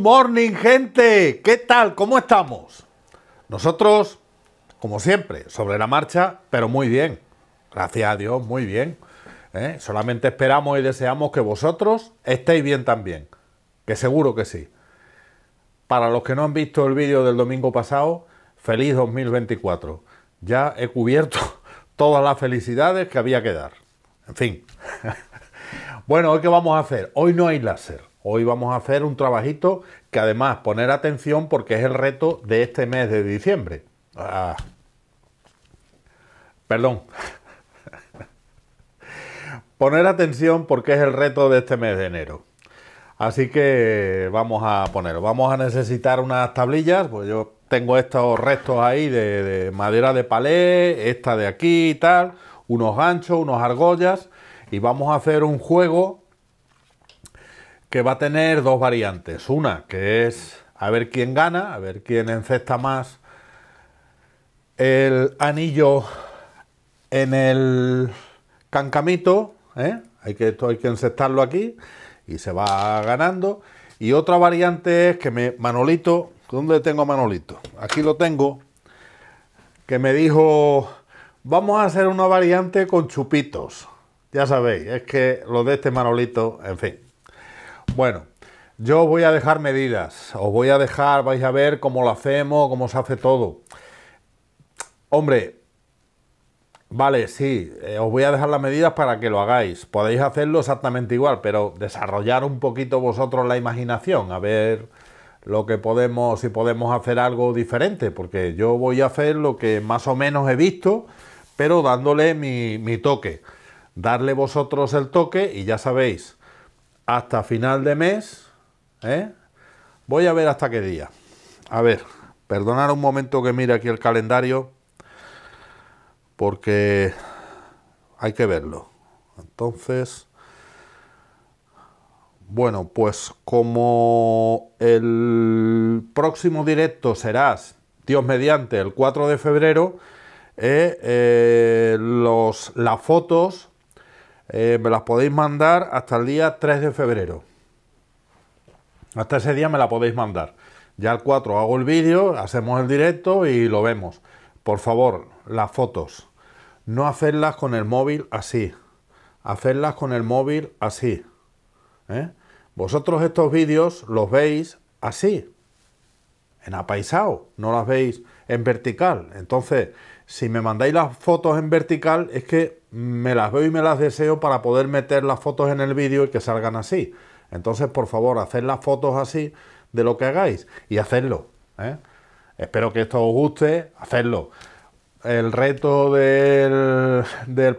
morning, gente. ¿Qué tal? ¿Cómo estamos? Nosotros, como siempre, sobre la marcha, pero muy bien. Gracias a Dios, muy bien. ¿eh? Solamente esperamos y deseamos que vosotros estéis bien también. Que seguro que sí. Para los que no han visto el vídeo del domingo pasado, feliz 2024. Ya he cubierto todas las felicidades que había que dar. En fin. bueno, qué vamos a hacer? Hoy no hay láser. Hoy vamos a hacer un trabajito que además poner atención porque es el reto de este mes de diciembre. Ah. Perdón. poner atención porque es el reto de este mes de enero. Así que vamos a poner, vamos a necesitar unas tablillas, pues yo tengo estos restos ahí de, de madera de palé, esta de aquí y tal, unos ganchos, unos argollas, y vamos a hacer un juego que va a tener dos variantes. Una que es a ver quién gana, a ver quién encesta más el anillo en el cancamito, ¿eh? hay, que, esto hay que encestarlo aquí y se va ganando. Y otra variante es que me, Manolito, ¿dónde tengo Manolito? Aquí lo tengo, que me dijo, vamos a hacer una variante con chupitos. Ya sabéis, es que lo de este Manolito, en fin. Bueno, yo voy a dejar medidas, os voy a dejar, vais a ver cómo lo hacemos, cómo se hace todo. Hombre, vale, sí, eh, os voy a dejar las medidas para que lo hagáis. Podéis hacerlo exactamente igual, pero desarrollar un poquito vosotros la imaginación, a ver lo que podemos, si podemos hacer algo diferente, porque yo voy a hacer lo que más o menos he visto, pero dándole mi toque. Darle vosotros el toque y ya sabéis, hasta final de mes. ¿eh? Voy a ver hasta qué día. A ver, perdonar un momento que mire aquí el calendario, porque hay que verlo. Entonces, bueno, pues como el próximo directo ...serás... Dios mediante, el 4 de febrero, ¿eh? eh, los, las fotos eh, me las podéis mandar hasta el día 3 de febrero. Hasta ese día me la podéis mandar. Ya el 4 hago el vídeo, hacemos el directo y lo vemos. Por favor, las fotos. No hacerlas con el móvil así. Hacerlas con el móvil así. ¿Eh? Vosotros estos vídeos los veis así. En apaisado. No las veis en vertical. Entonces, si me mandáis las fotos en vertical, es que me las veo y me las deseo para poder meter las fotos en el vídeo y que salgan así. Entonces, por favor, haced las fotos así de lo que hagáis y hacedlo. ¿eh? Espero que esto os guste, hacedlo. El reto del,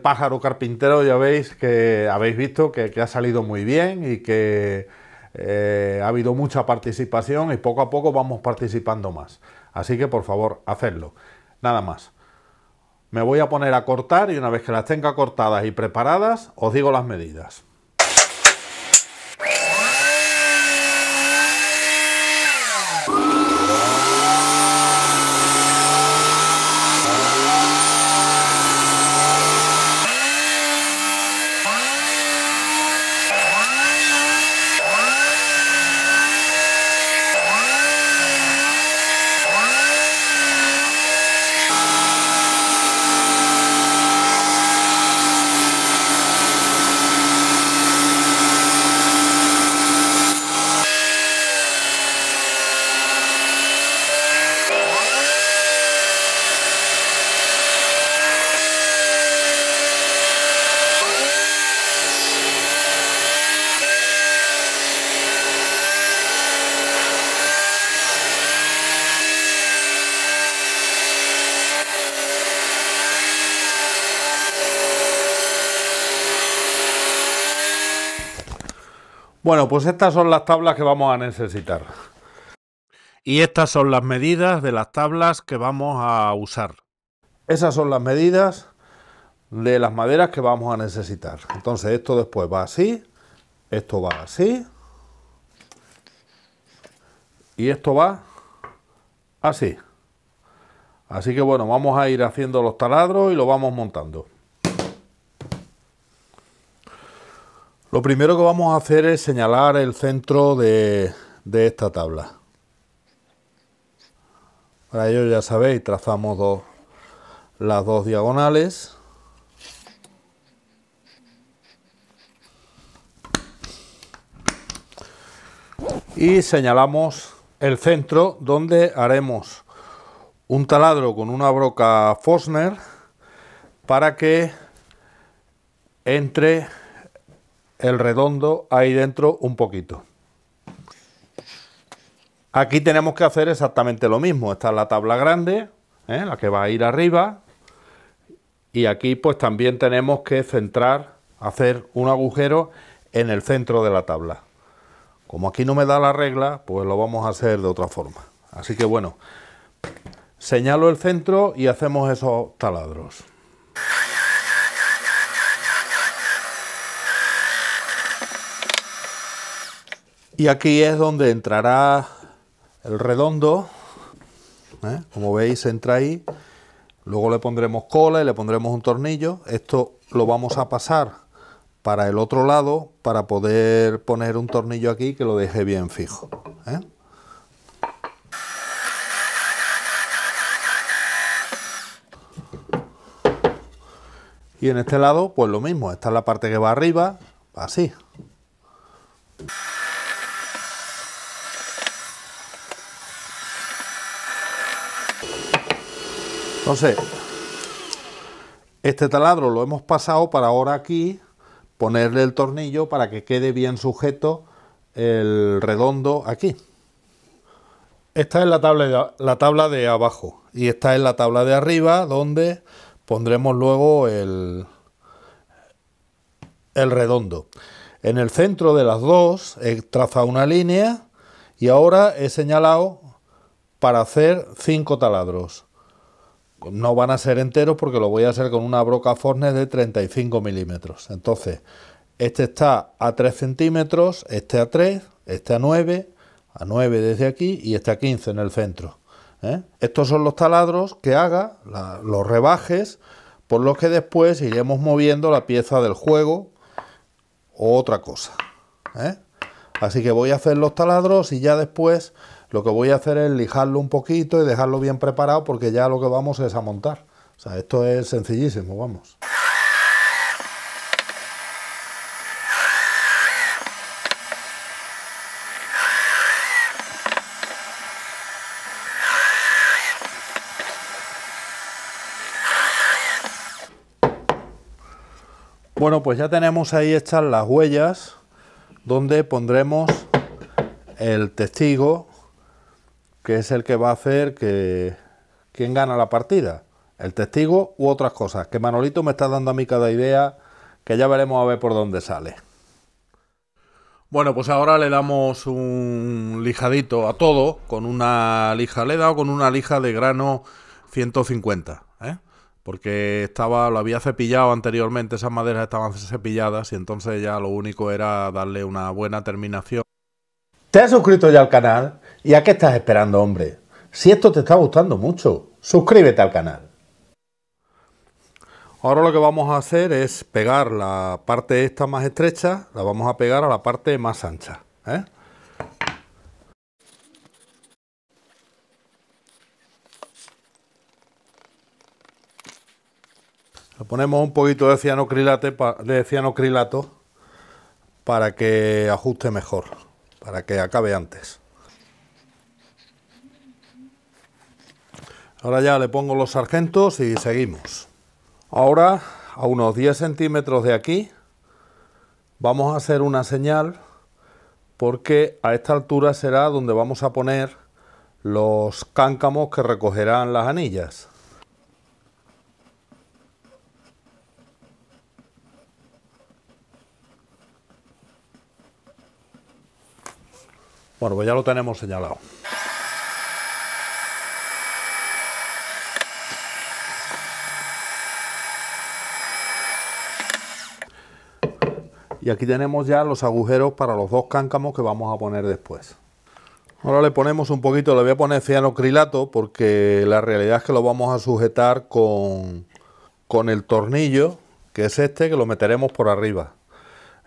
pájaro carpintero, ya veis que habéis visto que, ha salido muy bien y que eh, ha habido mucha participación y poco a poco vamos participando más. Así que por favor, hacedlo. Nada más. Me voy a poner a cortar y una vez que las tenga cortadas y preparadas, os digo las medidas. Bueno, pues estas son las tablas que vamos a necesitar. Y estas son las medidas de las tablas que vamos a usar. Esas son las medidas de las maderas que vamos a necesitar. Entonces esto después va así, esto va así y esto va así. Así que bueno, vamos a ir haciendo los taladros y lo vamos montando. Lo primero que vamos a hacer es señalar el centro de, esta tabla. Para ello ya sabéis, trazamos las dos diagonales. Y señalamos el centro donde haremos un taladro con una broca Fosner para que entre el redondo ahí dentro un poquito. Aquí tenemos que hacer exactamente lo mismo. Esta es la tabla grande, ¿eh? la que va a ir arriba. Y aquí pues también tenemos que centrar, hacer un agujero en el centro de la tabla. Como aquí no me da la regla, pues lo vamos a hacer de otra forma. Así que bueno, señalo el centro y hacemos esos taladros. Y aquí es donde entrará el redondo. ¿eh? Como veis, entra ahí. Luego le pondremos cola y le pondremos un tornillo. Esto lo vamos a pasar para el otro lado para poder poner un tornillo aquí que lo deje bien fijo. ¿eh? Y en este lado, pues lo mismo. Esta es la parte que va arriba, así. sé, este taladro lo hemos pasado para ahora aquí, ponerle el tornillo para que quede bien sujeto el redondo aquí. Esta es la tabla, de, abajo y esta es la tabla de arriba donde pondremos luego el redondo. En el centro de las dos he trazado una línea y ahora he señalado para hacer cinco taladros no van a ser enteros porque lo voy a hacer con una broca Fornes de 35 milímetros. Entonces, este está a 3 centímetros, este a 3, este a 9, a 9 desde aquí y este a 15 en el centro. ¿eh? Estos son los taladros que haga, los rebajes, por los que después iremos moviendo la pieza del juego o otra cosa. ¿eh? Así que voy a hacer los taladros y ya después lo que voy a hacer es lijarlo un poquito y dejarlo bien preparado porque ya lo que vamos es a montar. O sea, esto es sencillísimo, vamos. Bueno, pues ya tenemos ahí hechas las huellas donde pondremos el testigo que es el que va a hacer que quién gana la partida, el testigo u otras cosas, que Manolito me está dando a mí cada idea, que ya veremos a ver por dónde sale. Bueno, pues ahora le damos un lijadito a todo, con una lija, le he dado con una lija de grano 150, ¿eh? porque estaba, lo había cepillado anteriormente, esas maderas estaban cepilladas y entonces ya lo único era darle una buena terminación. ¿Te has suscrito ya al canal? ¿Y a qué estás esperando, hombre? Si esto te está gustando mucho, suscríbete al canal. Ahora lo que vamos a hacer es pegar la parte esta más estrecha, la vamos a pegar a la parte más ancha. ¿eh? Le ponemos un poquito de de cianocrilato para que ajuste mejor, para que acabe antes. Ahora ya le pongo los sargentos y seguimos. Ahora, a unos 10 centímetros de aquí, vamos a hacer una señal porque a esta altura será donde vamos a poner los cáncamos que recogerán las anillas. Bueno, pues ya lo tenemos señalado. aquí tenemos ya los agujeros para los dos cáncamos que vamos a poner después. Ahora le ponemos un poquito, le voy a poner cianocrilato porque la realidad es que lo vamos a sujetar con, con el tornillo, que es este, que lo meteremos por arriba.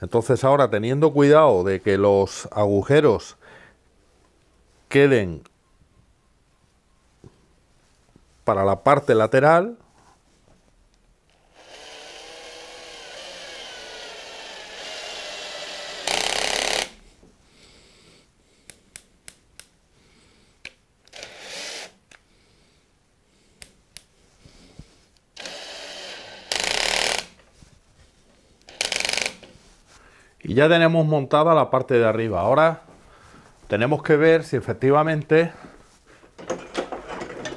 Entonces ahora teniendo cuidado de que los agujeros queden para la parte lateral, ya tenemos montada la parte de arriba. Ahora tenemos que ver si efectivamente...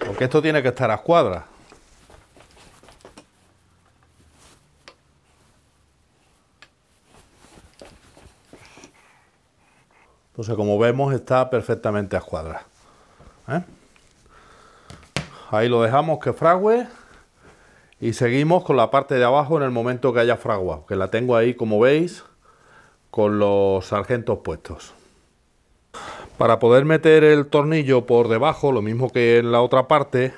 Porque esto tiene que estar a cuadra. Entonces, como vemos, está perfectamente a cuadra. ¿eh? Ahí lo dejamos que frague y seguimos con la parte de abajo en el momento que haya fragua, que la tengo ahí como veis con los sargentos puestos. Para poder meter el tornillo por debajo, lo mismo que en la otra parte,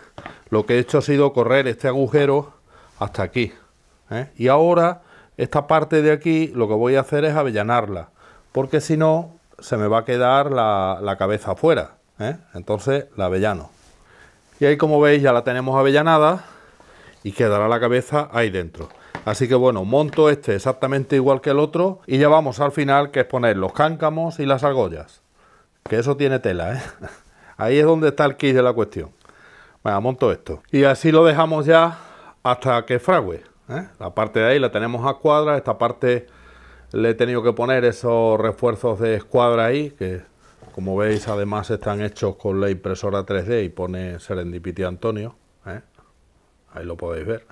lo que he hecho ha sido correr este agujero hasta aquí. ¿eh? Y ahora esta parte de aquí lo que voy a hacer es avellanarla, porque si no se me va a quedar la, cabeza afuera. ¿eh? Entonces la avellano. Y ahí como veis ya la tenemos avellanada y quedará la cabeza ahí dentro. Así que bueno, monto este exactamente igual que el otro y ya vamos al final que es poner los cáncamos y las argollas. Que eso tiene tela, ¿eh? Ahí es donde está el kit de la cuestión. Bueno, monto esto. Y así lo dejamos ya hasta que frague. ¿eh? La parte de ahí la tenemos a cuadra. Esta parte le he tenido que poner esos refuerzos de escuadra ahí, que como veis además están hechos con la impresora 3D y pone Serendipity Antonio. ¿eh? Ahí lo podéis ver.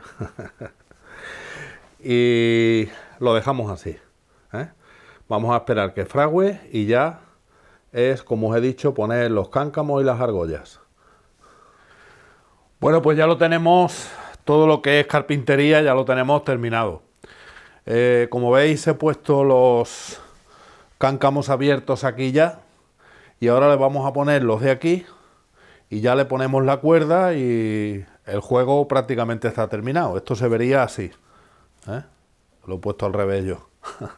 y lo dejamos así. ¿eh? Vamos a esperar que fragüe y ya es, como os he dicho, poner los cáncamos y las argollas. Bueno, pues ya lo tenemos, todo lo que es carpintería ya lo tenemos terminado. Eh, como veis he puesto los cáncamos abiertos aquí ya y ahora le vamos a poner los de aquí y ya le ponemos la cuerda y el juego prácticamente está terminado. Esto se vería así. ¿Eh? Lo he puesto al revés yo.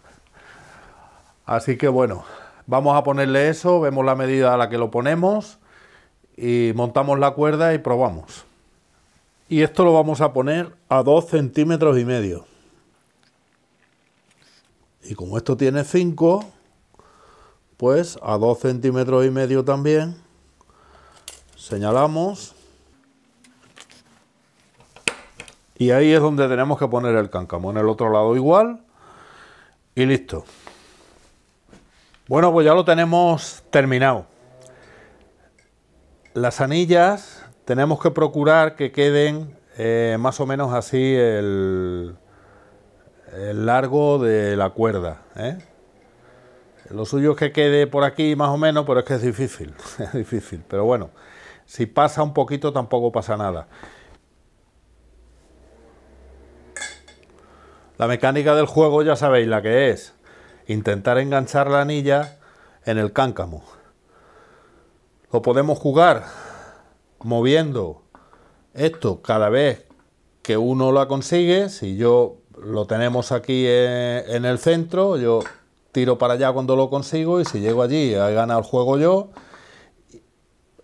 Así que bueno, vamos a ponerle eso, vemos la medida a la que lo ponemos y montamos la cuerda y probamos. Y esto lo vamos a poner a 2 centímetros y medio. Y como esto tiene 5, pues a 2 centímetros y medio también señalamos Y ahí es donde tenemos que poner el cáncamo. En el otro lado igual. Y listo. Bueno, pues ya lo tenemos terminado. Las anillas tenemos que procurar que queden eh, más o menos así el, largo de la cuerda. ¿eh? Lo suyo es que quede por aquí más o menos, pero es que es difícil. Es difícil. Pero bueno, si pasa un poquito tampoco pasa nada. La mecánica del juego ya sabéis la que es. Intentar enganchar la anilla en el cáncamo. Lo podemos jugar moviendo esto cada vez que uno la consigue. Si yo lo tenemos aquí eh, en el centro, yo tiro para allá cuando lo consigo y si llego allí he ganado el juego yo.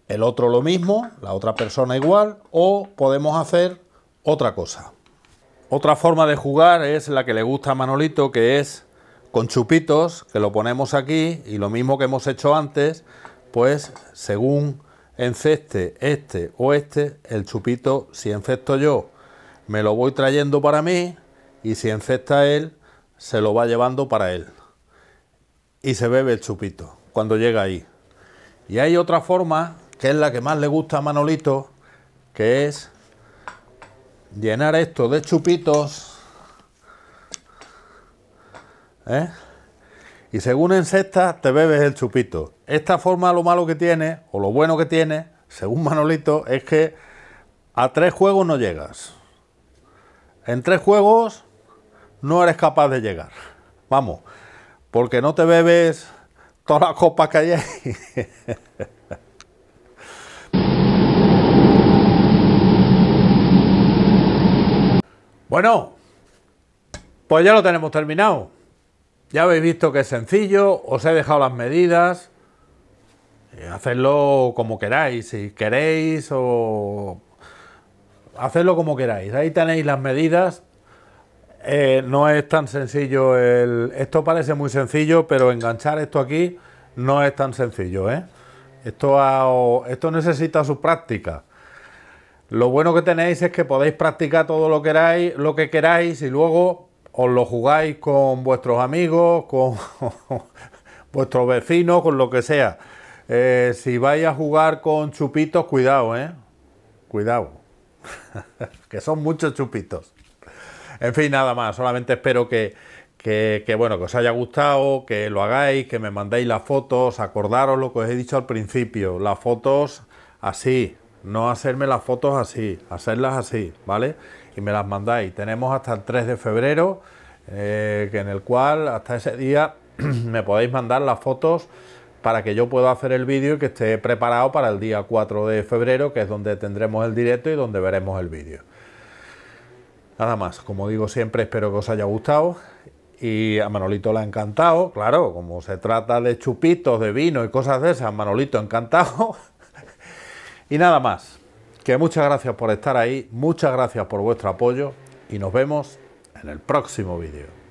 El otro lo mismo, la otra persona igual, o podemos hacer otra cosa. Otra forma de jugar es la que le gusta a Manolito, que es con chupitos, que lo ponemos aquí y lo mismo que hemos hecho antes, pues según enceste este o este, el chupito, si encesto yo, me lo voy trayendo para mí y si encesta él, se lo va llevando para él. Y se bebe el chupito cuando llega ahí. Y hay otra forma, que es la que más le gusta a Manolito, que es llenar esto de chupitos. ¿eh? Y según en sexta te bebes el chupito. Esta forma lo malo que tiene, o lo bueno que tiene, según Manolito, es que a tres juegos no llegas. En tres juegos no eres capaz de llegar. Vamos, porque no te bebes todas las copas que hay ahí. Bueno, pues ya lo tenemos terminado. Ya habéis visto que es sencillo, os he dejado las medidas. Eh, hacedlo como queráis, si queréis o... Hacedlo como queráis, ahí tenéis las medidas. Eh, no es tan sencillo, esto parece muy sencillo, pero enganchar esto aquí no es tan sencillo. ¿eh? Esto, esto necesita su práctica. Lo bueno que tenéis es que podéis practicar todo lo, queráis, lo que queráis y luego os lo jugáis con vuestros amigos, con vuestros vecinos, con lo que sea. Eh, si vais a jugar con chupitos, cuidado, ¿eh? Cuidado. que son muchos chupitos. En fin, nada más. Solamente espero que, que, bueno, que os haya gustado, que lo hagáis, que me mandéis las fotos. Acordaros lo que os he dicho al principio. Las fotos así, no hacerme las fotos así, hacerlas así, ¿vale? Y me las mandáis. Tenemos hasta el 3 de febrero, eh, en el cual hasta ese día me podéis mandar las fotos para que yo pueda hacer el vídeo y que esté preparado para el día 4 de febrero, que es donde tendremos el directo y donde veremos el vídeo. Nada más, como digo siempre, espero que os haya gustado y a Manolito le ha encantado, claro, como se trata de chupitos, de vino y cosas de esas, Manolito encantado. Y nada más, que muchas gracias por estar ahí, muchas gracias por vuestro apoyo y nos vemos en el próximo vídeo.